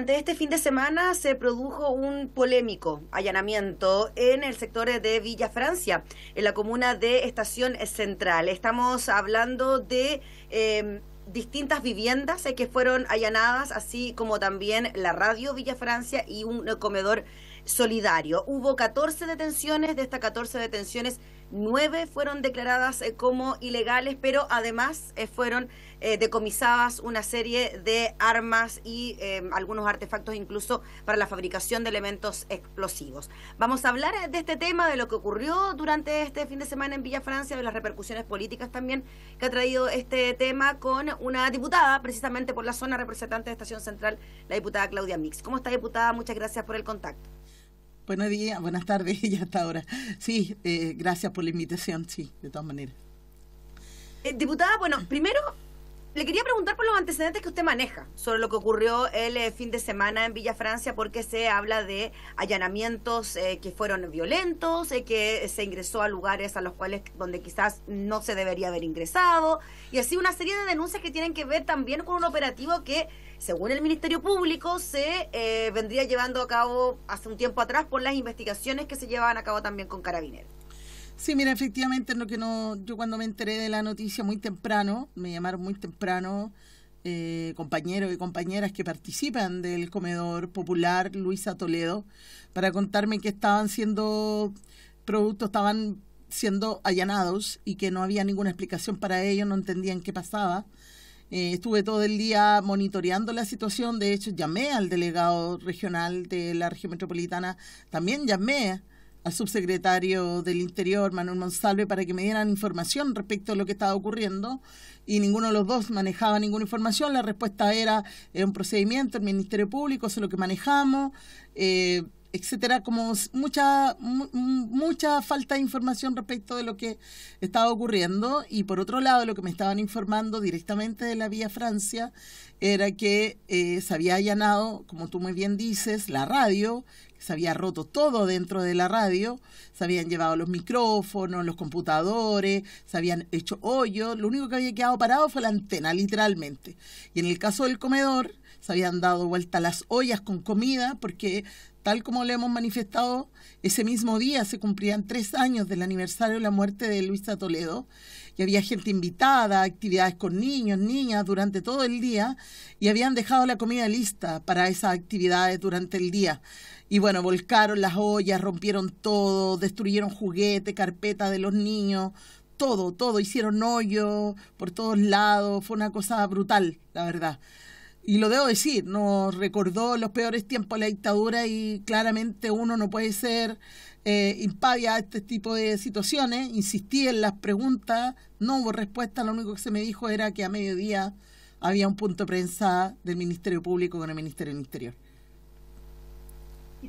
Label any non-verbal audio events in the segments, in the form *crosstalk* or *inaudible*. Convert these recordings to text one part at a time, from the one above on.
durante este fin de semana se produjo un polémico allanamiento en el sector de Villa Francia, en la comuna de Estación Central. Estamos hablando de... Em, distintas viviendas eh, que fueron allanadas, así como también la radio Villa Francia y un comedor solidario. Hubo 14 detenciones, de estas 14 detenciones Nueve fueron declaradas eh, como ilegales, pero además eh, fueron eh, decomisadas una serie de armas y algunos artefactos incluso para la fabricación de elementos explosivos. Vamos a hablar de este tema, de lo que ocurrió durante este fin de semana en Villa Francia, de las repercusiones políticas también que ha traído este tema con una diputada, precisamente por la zona representante de Estación Central, la diputada Claudia Mix. ¿Cómo está, diputada? Muchas gracias por el contacto. Buenos días, buenas tardes *laughs* y hasta ahora. Sí, eh, gracias por la invitación, sí, de todas maneras. Eh, diputada, bueno, primero le quería preguntar por los antecedentes que usted maneja sobre lo que ocurrió el eh, fin de semana en Villa Francia, porque se habla de allanamientos que fueron violentos, que se ingresó a lugares a los cuales donde quizás no se debería haber ingresado, y así una serie de denuncias que tienen que ver también con un operativo que según el Ministerio Público, se eh, vendría llevando a cabo hace un tiempo atrás por las investigaciones que se llevaban a cabo también con Carabineros. Sí, mira, efectivamente, lo que no, yo cuando me enteré de la noticia muy temprano, me llamaron muy temprano eh, compañeros y compañeras que participan del comedor popular Luisa Toledo para contarme que estaban siendo productos, estaban siendo allanados y que no había ninguna explicación para ellos, no entendían qué pasaba. Eh, estuve todo el día monitoreando la situación, de hecho llamé al delegado regional de la región metropolitana, también llamé al subsecretario del Interior, Manuel Monsalve, para que me dieran información respecto a lo que estaba ocurriendo y ninguno de los dos manejaba ninguna información. La respuesta era un procedimiento, el Ministerio Público, eso es lo que manejamos. Eh, etcétera, como mucha, mucha falta de información respecto de lo que estaba ocurriendo. Y por otro lado, lo que me estaban informando directamente de la Vía Francia era que eh, se había allanado, como tú muy bien dices, la radio, se había roto todo dentro de la radio, se habían llevado los micrófonos, los computadores, se habían hecho hoyos, lo único que había quedado parado fue la antena, literalmente. Y en el caso del comedor, se habían dado vuelta las ollas con comida porque tal como le hemos manifestado, ese mismo día se cumplían tres años del aniversario de la muerte de Luisa Toledo y había gente invitada, actividades con niños, niñas durante todo el día y habían dejado la comida lista para esas actividades durante el día. Y bueno, volcaron las ollas, rompieron todo, destruyeron juguetes, carpetas de los niños, todo, todo, hicieron hoyo por todos lados, fue una cosa brutal, la verdad y lo debo decir, nos recordó los peores tiempos de la dictadura y claramente uno no puede ser eh, impavia a este tipo de situaciones. Insistí en las preguntas, no hubo respuesta, lo único que se me dijo era que a mediodía había un punto de prensa del Ministerio Público con el Ministerio del Interior.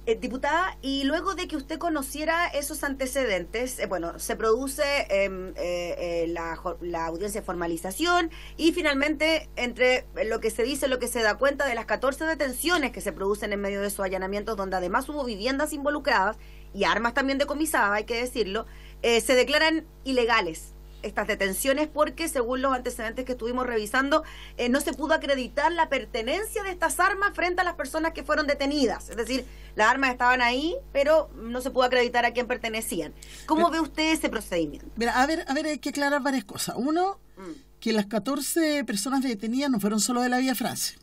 Eh, diputada, y luego de que usted conociera esos antecedentes, eh, bueno, se produce em, eh, la, la, audiencia de formalización y finalmente entre lo que se dice, lo que se da cuenta de las 14 detenciones que se producen en medio de esos allanamientos, donde además hubo viviendas involucradas y armas también decomisadas, hay que decirlo, se declaran ilegales estas detenciones porque según los antecedentes que estuvimos revisando eh, no se pudo acreditar la pertenencia de estas armas frente a las personas que fueron detenidas es decir las armas estaban ahí pero no se pudo acreditar a quién pertenecían cómo eh, ve usted ese procedimiento mira a ver a ver hay que aclarar varias cosas uno mm. que las 14 personas detenidas no fueron solo de la vía Francia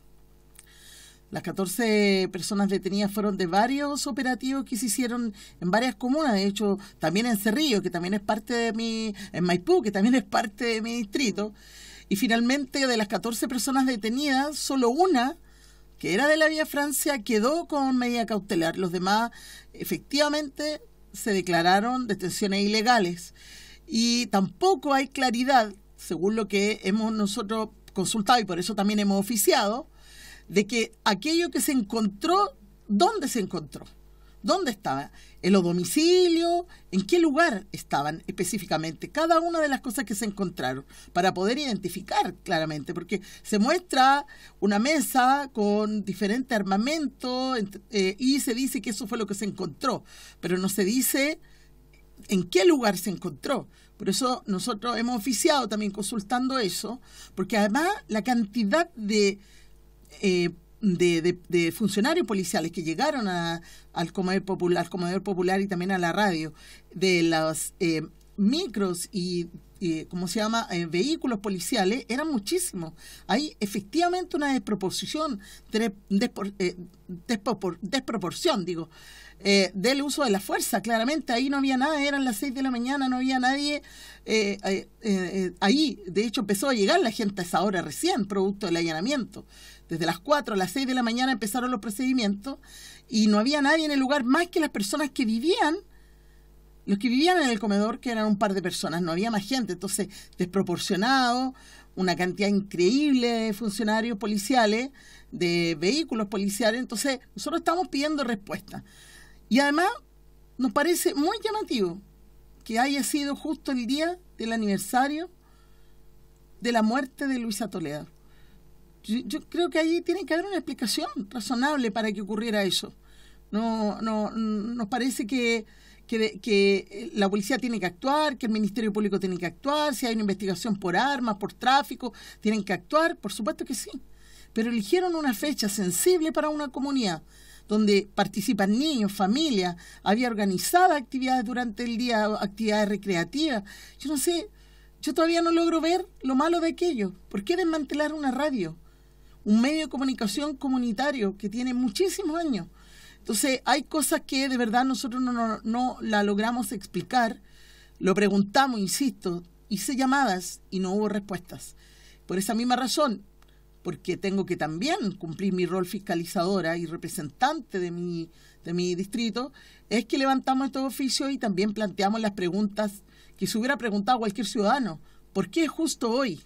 las 14 personas detenidas fueron de varios operativos que se hicieron en varias comunas, de hecho también en Cerrillo, que también es parte de mi, en Maipú, que también es parte de mi distrito. Y finalmente de las 14 personas detenidas, solo una, que era de la Vía Francia, quedó con medida cautelar. Los demás efectivamente se declararon detenciones ilegales. Y tampoco hay claridad, según lo que hemos nosotros consultado y por eso también hemos oficiado, de que aquello que se encontró, ¿dónde se encontró? ¿Dónde estaba? ¿En los domicilios? ¿En qué lugar estaban específicamente? Cada una de las cosas que se encontraron para poder identificar claramente, porque se muestra una mesa con diferente armamento eh, y se dice que eso fue lo que se encontró, pero no se dice en qué lugar se encontró. Por eso nosotros hemos oficiado también consultando eso, porque además la cantidad de eh, de, funcionarios policiales que llegaron al comedor popular, comedor popular y también a la radio, de los eh, micros y ¿cómo se llama?, eh, vehículos policiales, eran muchísimos. Hay efectivamente una desproporción, desproporción, digo, del uso de la fuerza. Claramente, ahí no había nada, eran las seis de la mañana, no había nadie ahí. De hecho, empezó a llegar la gente a esa hora recién, producto del allanamiento desde las 4 a las 6 de la mañana empezaron los procedimientos y no había nadie en el lugar más que las personas que vivían, los que vivían en el comedor, que eran un par de personas, no había más gente. Entonces, desproporcionado, una cantidad increíble de funcionarios policiales, de vehículos policiales. Entonces, nosotros estamos pidiendo respuesta. Y además, nos parece muy llamativo que haya sido justo el día del aniversario de la muerte de Luisa Toledo. Yo creo que ahí tiene que haber una explicación razonable para que ocurriera eso. No, no, nos parece que, que, eh, la policía tiene que actuar, que el Ministerio Público tiene que actuar, si hay una investigación por armas, por tráfico, tienen que actuar, por supuesto que sí. Pero eligieron una fecha sensible para una comunidad donde participan niños, familias, había organizadas actividades durante el día, actividades recreativas. Yo no sé, yo todavía no logro ver lo malo de aquello. ¿Por qué desmantelar una radio? un medio de comunicación comunitario que tiene muchísimos años. Entonces, hay cosas que de verdad nosotros no, la logramos explicar, lo preguntamos, insisto, hice llamadas y no hubo respuestas. Por esa misma razón, porque tengo que también cumplir mi rol fiscalizadora y representante de mi, de mi distrito, es que levantamos estos oficios y también planteamos las preguntas que se hubiera preguntado cualquier ciudadano. ¿Por qué justo hoy?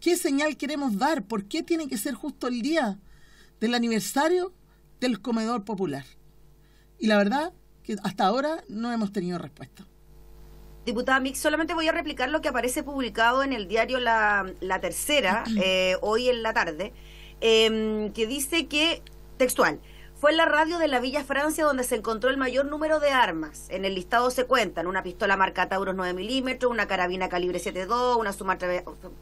¿Qué señal queremos dar? ¿Por qué tiene que ser justo el día del aniversario del comedor popular? Y la verdad que hasta ahora no hemos tenido respuesta. Diputada Mix, solamente voy a replicar lo que aparece publicado en el diario La, Tercera, *clears throat* eh, hoy en la tarde, em, que dice que, textual, fue en la radio de la Villa Francia donde se encontró el mayor número de armas. En el listado se cuentan una pistola marca Taurus 9 milímetros, una carabina calibre 7.2, una suma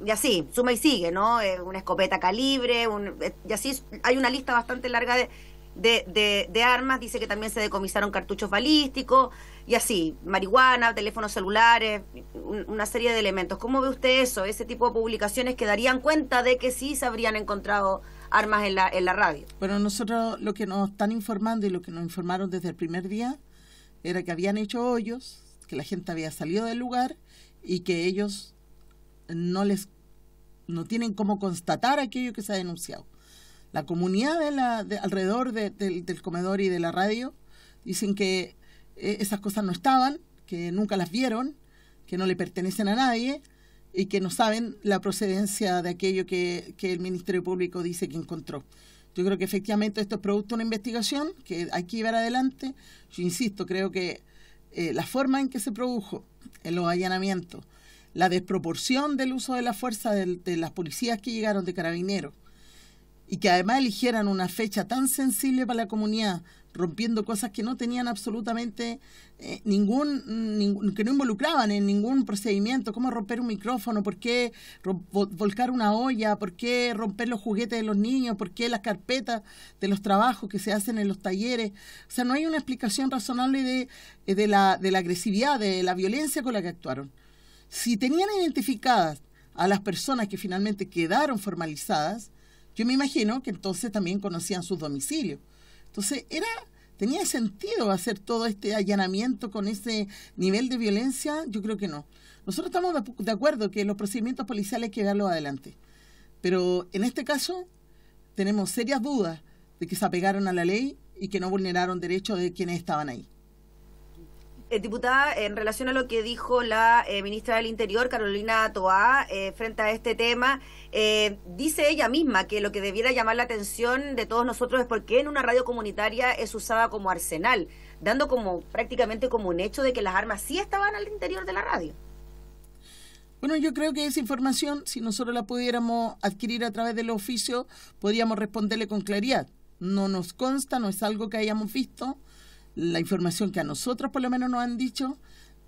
y así, suma y sigue, ¿no? Eh, una escopeta calibre, eh, y así hay una lista bastante larga de, de, de, armas. Dice que también se decomisaron cartuchos balísticos y así, marihuana, teléfonos celulares, una serie de elementos. ¿Cómo ve usted eso? Ese tipo de publicaciones que darían cuenta de que sí se habrían encontrado armas en la, en la radio. Bueno, nosotros lo que nos están informando y lo que nos informaron desde el primer día era que habían hecho hoyos, que la gente había salido del lugar y que ellos no les no tienen cómo constatar aquello que se ha denunciado. La comunidad de la, alrededor del comedor y de la radio dicen que eh, esas cosas no estaban, que nunca las vieron, que no le pertenecen a nadie y que no saben la procedencia de aquello que, el Ministerio Público dice que encontró. Yo creo que efectivamente esto es producto de una investigación que hay que llevar adelante. Yo insisto, creo que eh, la forma en que se produjo en los allanamientos, la desproporción del uso de la fuerza de las policías que llegaron de carabineros, y que además eligieran una fecha tan sensible para la comunidad, rompiendo cosas que no tenían absolutamente eh, ningún, mm, que no involucraban en ningún procedimiento, cómo romper un micrófono, por qué volcar una olla, por qué romper los juguetes de los niños, por qué las carpetas de los trabajos que se hacen en los talleres. O sea, no hay una explicación razonable de, eh, de, la, de la agresividad, de la violencia con la que actuaron. Si tenían identificadas a las personas que finalmente quedaron formalizadas, yo me imagino que entonces también conocían sus domicilios. Entonces, era tenía sentido hacer todo este allanamiento con ese nivel de violencia, yo creo que no. Nosotros estamos de acuerdo que los procedimientos policiales hay que verlos adelante, pero en este caso tenemos serias dudas de que se apegaron a la ley y que no vulneraron derechos de quienes estaban ahí. Eh, diputada, en relación a lo que dijo la eh, ministra del Interior, Carolina Toá, eh, frente a este tema, dice ella misma que lo que debiera llamar la atención de todos nosotros es por qué en una radio comunitaria es usada como arsenal, dando como prácticamente como un hecho de que las armas sí estaban al interior de la radio. Bueno, yo creo que esa información, si nosotros la pudiéramos adquirir a través del oficio, podríamos responderle con claridad. No nos consta, no es algo que hayamos visto, la información que a nosotros por lo menos nos han dicho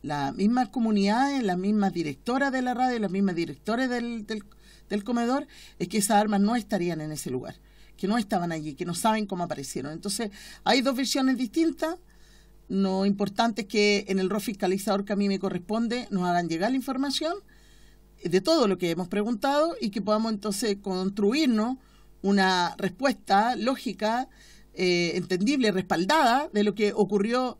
las mismas comunidades, las mismas directoras de la radio, las mismas directores del, del, comedor, es que esas armas no estarían en ese lugar, que no estaban allí, que no saben cómo aparecieron. Entonces, hay dos versiones distintas. Lo importante es que en el rol fiscalizador que a mí me corresponde nos hagan llegar la información de todo lo que hemos preguntado y que podamos entonces construirnos una respuesta lógica eh, entendible, respaldada de lo que ocurrió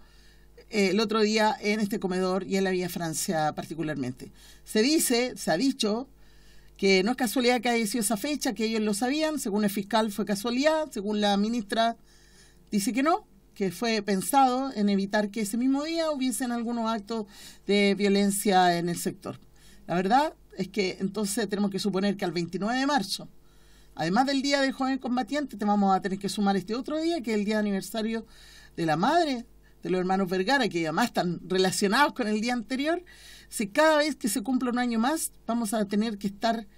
eh, el otro día en este comedor y en la Vía Francia particularmente. Se dice, se ha dicho, que no es casualidad que haya sido esa fecha, que ellos lo sabían, según el fiscal fue casualidad, según la ministra dice que no, que fue pensado en evitar que ese mismo día hubiesen algunos actos de violencia en el sector. La verdad es que entonces tenemos que suponer que al 29 de marzo Además del Día del Joven Combatiente, te vamos a tener que sumar este otro día, que es el día de aniversario de la madre de los hermanos Vergara, que además están relacionados con el día anterior. Si cada vez que se cumple un año más, vamos a tener que estar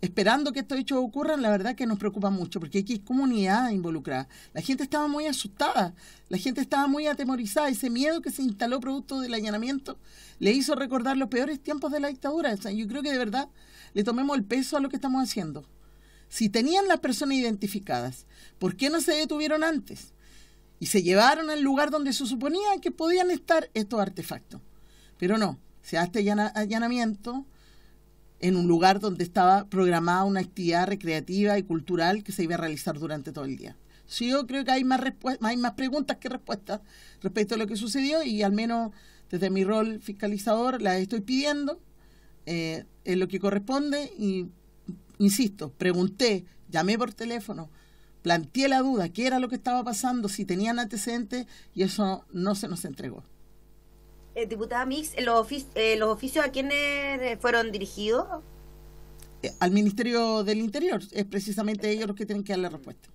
esperando que estos hechos ocurran, la verdad que nos preocupa mucho, porque aquí hay comunidad involucrada. La gente estaba muy asustada, la gente estaba muy atemorizada, ese miedo que se instaló producto del allanamiento le hizo recordar los peores tiempos de la dictadura. yo creo que de verdad le tomemos el peso a lo que estamos haciendo si tenían las personas identificadas, ¿por qué no se detuvieron antes? Y se llevaron al lugar donde se suponía que podían estar estos artefactos. Pero no, se hace allanamiento en un lugar donde estaba programada una actividad recreativa y cultural que se iba a realizar durante todo el día. Sí, yo creo que hay más, preguntas que respuestas respecto a lo que sucedió y al menos desde mi rol fiscalizador la estoy pidiendo eh, en lo que corresponde y insisto, pregunté, llamé por teléfono, planteé la duda, qué era lo que estaba pasando, si tenían antecedentes, y eso no se nos entregó. Eh, diputada Mix, eh, ¿los, eh, ¿los oficios a quiénes fueron dirigidos? al Ministerio del Interior, es precisamente ellos los que tienen que dar la respuesta.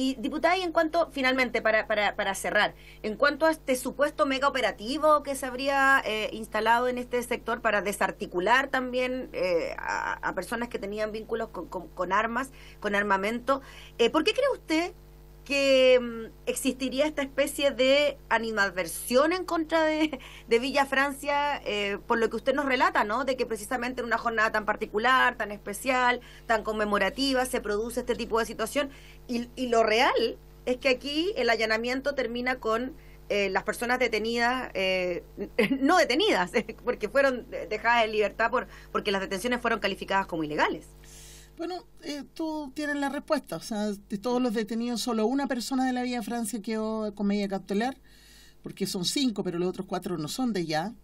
Y diputada, y en cuanto, finalmente, para, para, cerrar, en cuanto a este supuesto mega operativo que se habría eh, instalado en este sector para desarticular también eh, a, personas que tenían vínculos con, con, armas, con armamento, eh, ¿por qué cree usted que mm, existiría esta especie de animadversión en contra de, Villa Francia, eh, por lo que usted nos relata, ¿no? De que precisamente en una jornada tan particular, tan especial, tan conmemorativa, se produce este tipo de situación. Y, lo real es que aquí el allanamiento termina con eh, las personas detenidas, eh, *laughs* no detenidas, *laughs* porque fueron dejadas en libertad por, porque las detenciones fueron calificadas como ilegales. Bueno, eh, tú tienes la respuesta. O sea, de todos los detenidos, solo una persona de la Vía Francia quedó con medida cautelar, porque son cinco, pero los otros cuatro no son de ya.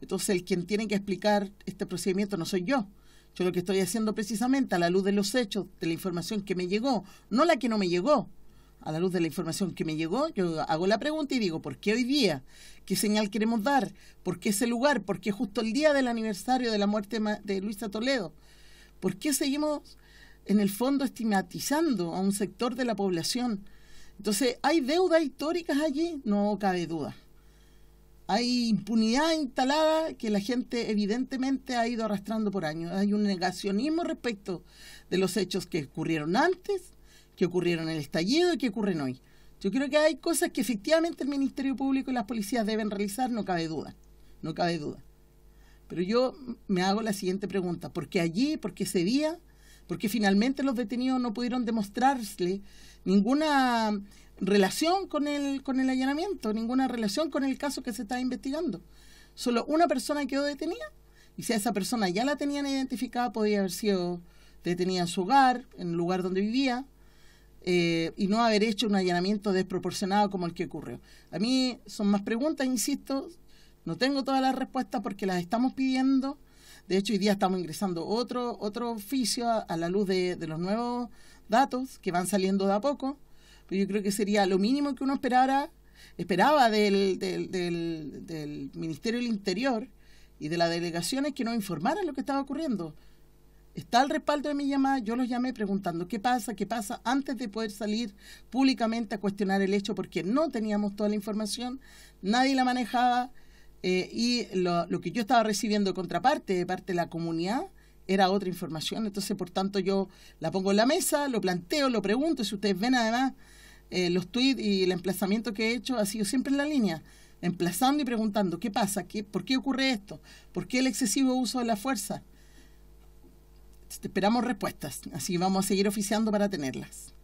Entonces, el quien tiene que explicar este procedimiento no soy yo. Yo lo que estoy haciendo precisamente a la luz de los hechos, de la información que me llegó, no la que no me llegó, a la luz de la información que me llegó, yo hago la pregunta y digo, ¿por qué hoy día? ¿Qué señal queremos dar? ¿Por qué ese lugar? ¿Por qué justo el día del aniversario de la muerte de Luisa Toledo? ¿Por qué seguimos en el fondo estigmatizando a un sector de la población. Entonces, hay deudas históricas allí, no cabe duda. Hay impunidad instalada que la gente evidentemente ha ido arrastrando por años. Hay un negacionismo respecto de los hechos que ocurrieron antes, que ocurrieron en el estallido y que ocurren hoy. Yo creo que hay cosas que efectivamente el Ministerio Público y las policías deben realizar, no cabe duda, no cabe duda. Pero yo me hago la siguiente pregunta, ¿por qué allí, por qué ese día, porque finalmente los detenidos no pudieron demostrarle ninguna relación con el, con el allanamiento, ninguna relación con el caso que se está investigando. Solo una persona quedó detenida y si a esa persona ya la tenían identificada, podía haber sido detenida en su hogar, en el lugar donde vivía, eh, y no haber hecho un allanamiento desproporcionado como el que ocurrió. A mí son más preguntas, insisto, no tengo todas las respuestas porque las estamos pidiendo de hecho, hoy día estamos ingresando otro, otro oficio a, la luz de, los nuevos datos que van saliendo de a poco. Pero yo creo que sería lo mínimo que uno esperara, esperaba del, del, del, Ministerio del Interior y de las delegaciones que nos informaran lo que estaba ocurriendo está el respaldo de mi llamada, yo los llamé preguntando qué pasa, qué pasa, antes de poder salir públicamente a cuestionar el hecho porque no teníamos toda la información, nadie la manejaba, eh, y lo, que yo estaba recibiendo de contraparte, de parte de la comunidad, era otra información. Entonces, por tanto, yo la pongo en la mesa, lo planteo, lo pregunto. Si ustedes ven, además, eh, los tweets y el emplazamiento que he hecho ha sido siempre en la línea, emplazando y preguntando, ¿qué pasa? ¿Qué, ¿Por qué ocurre esto? ¿Por qué el excesivo uso de la fuerza? Esperamos respuestas, así que vamos a seguir oficiando para tenerlas.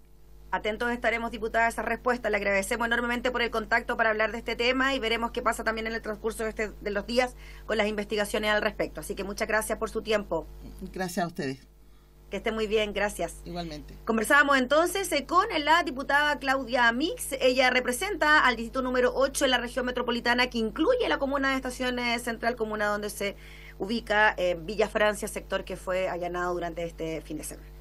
Atentos estaremos, diputada, a esa respuesta. Le agradecemos enormemente por el contacto para hablar de este tema y veremos qué pasa también en el transcurso de, este, los días con las investigaciones al respecto. Así que muchas gracias por su tiempo. Gracias a ustedes. Que esté muy bien, gracias. Igualmente. Conversábamos entonces eh, con la diputada Claudia Mix. Ella representa al distrito número 8 en la región metropolitana que incluye la comuna de Estaciones Central, comuna donde se ubica eh, Villa Francia, sector que fue allanado durante este fin de semana.